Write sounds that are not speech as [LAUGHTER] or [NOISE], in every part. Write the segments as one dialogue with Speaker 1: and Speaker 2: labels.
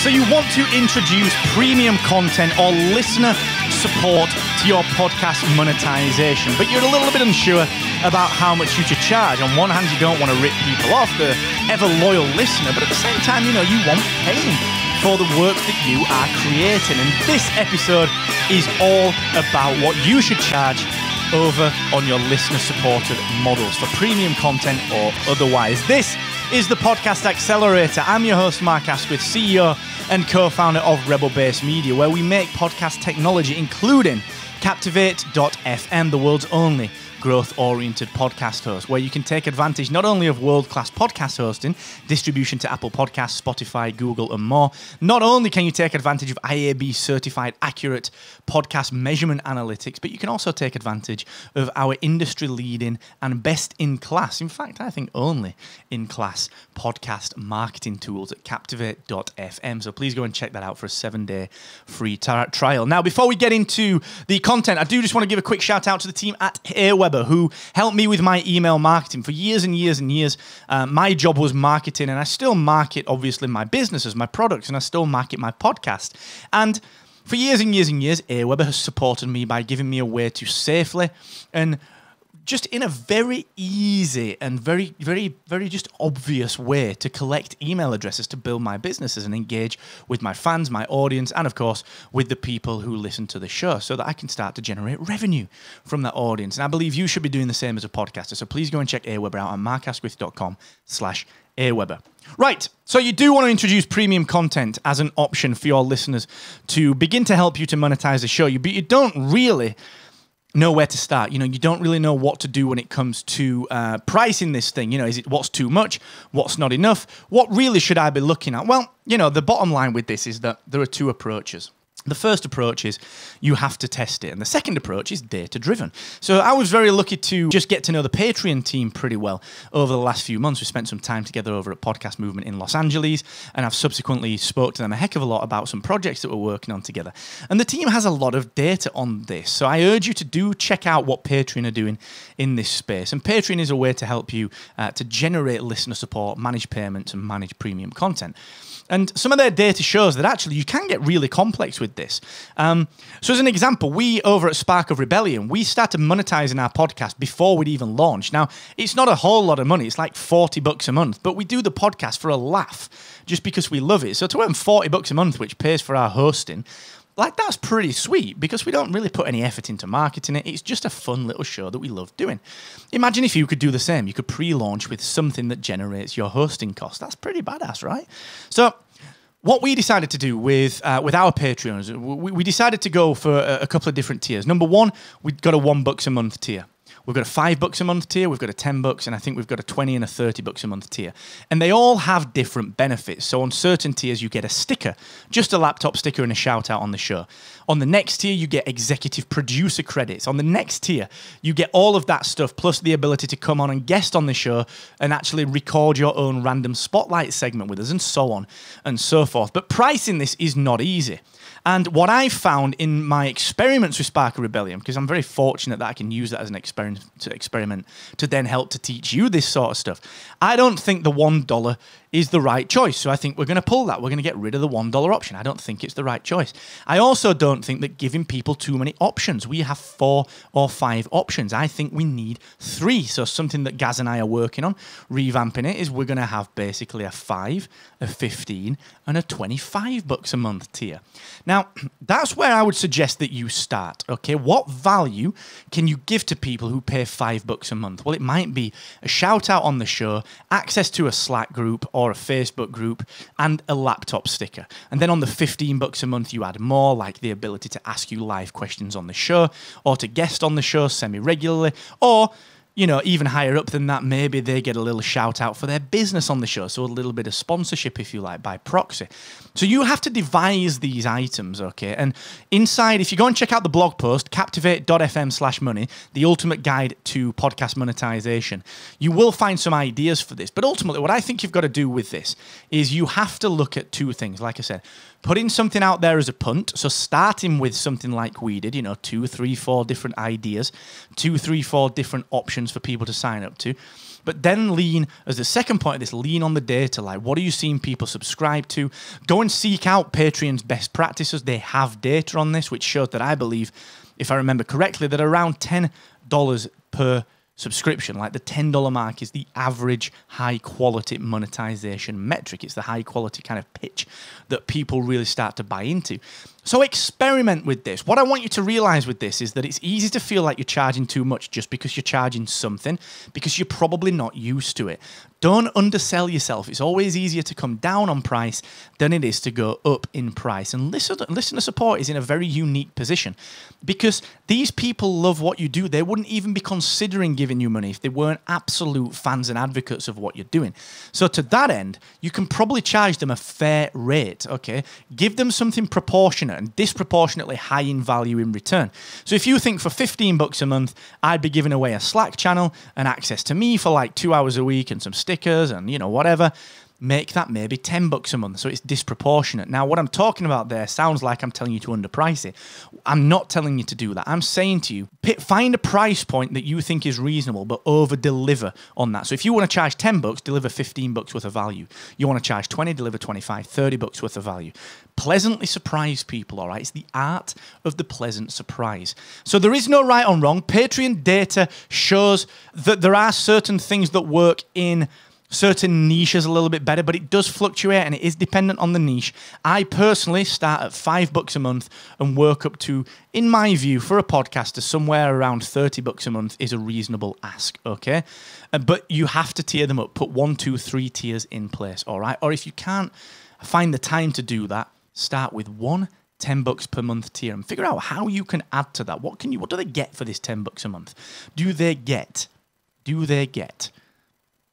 Speaker 1: So you want to introduce premium content or listener support to your podcast monetization, but you're a little bit unsure about how much you should charge. On one hand, you don't want to rip people off, the ever loyal listener, but at the same time, you know, you want paying for the work that you are creating. And this episode is all about what you should charge over on your listener supported models for premium content or otherwise. This is the Podcast Accelerator. I'm your host, Mark Asquith, CEO and co founder of Rebel Base Media, where we make podcast technology, including Captivate.fm, the world's only growth oriented podcast host, where you can take advantage not only of world class podcast hosting, distribution to Apple Podcasts, Spotify, Google, and more, not only can you take advantage of IAB certified accurate podcast measurement analytics, but you can also take advantage of our industry leading and best in class, in fact, I think only in class podcast marketing tools at captivate.fm. So please go and check that out for a seven day free trial. Now, before we get into the content, I do just want to give a quick shout out to the team at Airweb who helped me with my email marketing for years and years and years. Uh, my job was marketing, and I still market, obviously, my businesses, my products, and I still market my podcast. And for years and years and years, Aweber has supported me by giving me a way to safely and just in a very easy and very, very, very just obvious way to collect email addresses to build my businesses and engage with my fans, my audience, and of course with the people who listen to the show so that I can start to generate revenue from that audience. And I believe you should be doing the same as a podcaster. So please go and check Aweber out on markasquith.com slash Aweber. Right, so you do want to introduce premium content as an option for your listeners to begin to help you to monetize the show, you, but you don't really know where to start. You know, you don't really know what to do when it comes to uh, pricing this thing. You know, is it what's too much? What's not enough? What really should I be looking at? Well, you know, the bottom line with this is that there are two approaches. The first approach is you have to test it, and the second approach is data driven. So I was very lucky to just get to know the Patreon team pretty well over the last few months. We spent some time together over at Podcast Movement in Los Angeles, and I've subsequently spoke to them a heck of a lot about some projects that we're working on together. And the team has a lot of data on this, so I urge you to do check out what Patreon are doing in this space. And Patreon is a way to help you uh, to generate listener support, manage payments, and manage premium content. And some of their data shows that actually you can get really complex with this. Um, so, as an example, we over at Spark of Rebellion, we started monetizing our podcast before we'd even launched. Now, it's not a whole lot of money, it's like 40 bucks a month, but we do the podcast for a laugh just because we love it. So, to earn 40 bucks a month, which pays for our hosting, like that's pretty sweet because we don't really put any effort into marketing it. It's just a fun little show that we love doing. Imagine if you could do the same. You could pre launch with something that generates your hosting cost. That's pretty badass, right? So, what we decided to do with uh, with our Patreons, we, we, decided to go for a, a couple of different tiers. Number one, we got a one bucks a month tier. We've got a five bucks a month tier, we've got a 10 bucks, and I think we've got a 20 and a 30 bucks a month tier. And they all have different benefits. So on certain tiers, you get a sticker, just a laptop sticker and a shout out on the show. On the next tier, you get executive producer credits. On the next tier, you get all of that stuff, plus the ability to come on and guest on the show and actually record your own random spotlight segment with us, and so on and so forth. But pricing this is not easy. And what I've found in my experiments with Sparker Rebellion, because I'm very fortunate that I can use that as an experiment experiment to experiment to then help to teach you this sort of stuff. I don't think the one dollar is the right choice. So I think we're going to pull that. We're going to get rid of the $1 option. I don't think it's the right choice. I also don't think that giving people too many options. We have four or five options. I think we need three. So something that Gaz and I are working on, revamping it, is we're going to have basically a five, a 15, and a 25 bucks a month tier. Now, [CLEARS THROAT] that's where I would suggest that you start. Okay, what value can you give to people who pay five bucks a month? Well, it might be a shout out on the show, access to a Slack group, or a Facebook group and a laptop sticker. And then on the 15 bucks a month, you add more, like the ability to ask you live questions on the show or to guest on the show semi regularly or you know, even higher up than that, maybe they get a little shout out for their business on the show. So a little bit of sponsorship, if you like, by proxy. So you have to devise these items, okay? And inside, if you go and check out the blog post, captivate.fm slash money, the ultimate guide to podcast monetization, you will find some ideas for this. But ultimately, what I think you've got to do with this is you have to look at two things. Like I said, putting something out there as a punt. So starting with something like we did, you know, two, three, four different ideas, two, three, four different options for people to sign up to. But then lean, as the second point of this, lean on the data. Like, what are you seeing people subscribe to? Go and seek out Patreon's best practices. They have data on this, which shows that I believe, if I remember correctly, that around $10 per subscription, like the $10 mark is the average high quality monetization metric. It's the high quality kind of pitch that people really start to buy into. So experiment with this. What I want you to realize with this is that it's easy to feel like you're charging too much just because you're charging something, because you're probably not used to it. Don't undersell yourself. It's always easier to come down on price than it is to go up in price. And listener, listener support is in a very unique position because these people love what you do. They wouldn't even be considering giving you money if they weren't absolute fans and advocates of what you're doing. So, to that end, you can probably charge them a fair rate, okay? Give them something proportionate winner and disproportionately high in value in return. So if you think for 15 bucks a month, I'd be giving away a Slack channel and access to me for like two hours a week and some stickers and, you know, whatever, make that maybe 10 bucks a month. So it's disproportionate. Now, what I'm talking about there sounds like I'm telling you to underprice it. I'm not telling you to do that. I'm saying to you, find a price point that you think is reasonable, but over deliver on that. So if you want to charge 10 bucks, deliver 15 bucks worth of value. You want to charge 20, deliver 25, 30 bucks worth of value. Pleasantly surprise people, all right? It's the art of the pleasant surprise. So there is no right or wrong. Patreon data shows that there are certain things that work in certain niches a little bit better, but it does fluctuate and it is dependent on the niche. I personally start at five bucks a month and work up to, in my view, for a podcaster, somewhere around 30 bucks a month is a reasonable ask, okay? Uh, but you have to tier them up, put one, two, three tiers in place, all right? Or if you can't find the time to do that, start with one 10 bucks per month tier and figure out how you can add to that. What can you what do they get for this 10 bucks a month? Do they get do they get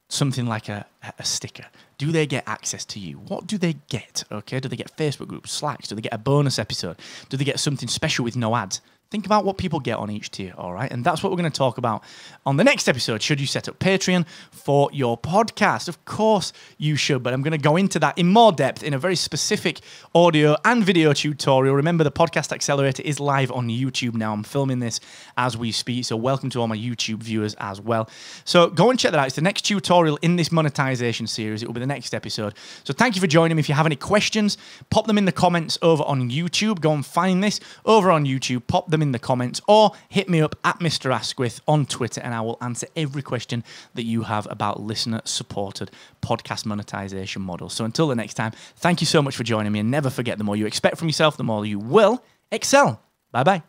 Speaker 1: something like a, a sticker? Do they get access to you? What do they get? Okay, do they get Facebook groups, Slacks? Do they get a bonus episode? Do they get something special with no ads? Think about what people get on each tier, all right? And that's what we're going to talk about on the next episode. Should you set up Patreon for your podcast? Of course you should, but I'm going to go into that in more depth in a very specific audio and video tutorial. Remember, the Podcast Accelerator is live on YouTube now. I'm filming this as we speak, so welcome to all my YouTube viewers as well. So go and check that out. It's the next tutorial in this monetization series. It will be the next episode. So thank you for joining me. If you have any questions, pop them in the comments over on YouTube. Go and find this over on YouTube. Pop them them in the comments or hit me up at Mr. Asquith on Twitter and I will answer every question that you have about listener supported podcast monetization models. So until the next time, thank you so much for joining me and never forget the more you expect from yourself, the more you will excel. Bye bye.